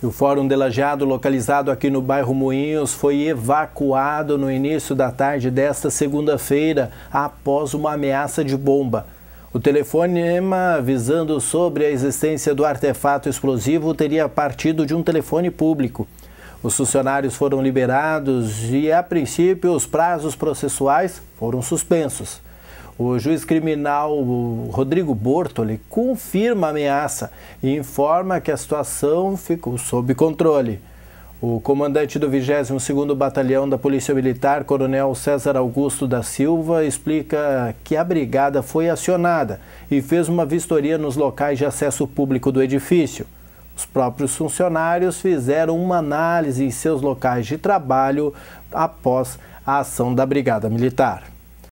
O Fórum de Lajeado, localizado aqui no bairro Moinhos, foi evacuado no início da tarde desta segunda-feira, após uma ameaça de bomba. O telefonema avisando sobre a existência do artefato explosivo teria partido de um telefone público. Os funcionários foram liberados e, a princípio, os prazos processuais foram suspensos. O juiz criminal Rodrigo Bortoli confirma a ameaça e informa que a situação ficou sob controle. O comandante do 22º Batalhão da Polícia Militar, Coronel César Augusto da Silva, explica que a brigada foi acionada e fez uma vistoria nos locais de acesso público do edifício. Os próprios funcionários fizeram uma análise em seus locais de trabalho após a ação da Brigada Militar.